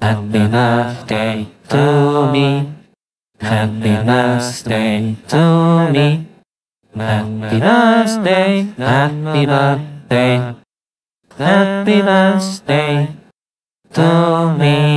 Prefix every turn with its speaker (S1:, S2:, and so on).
S1: Happy birthday to me. Happy birthday to me. Happy birthday, happy birthday, happy birthday to me.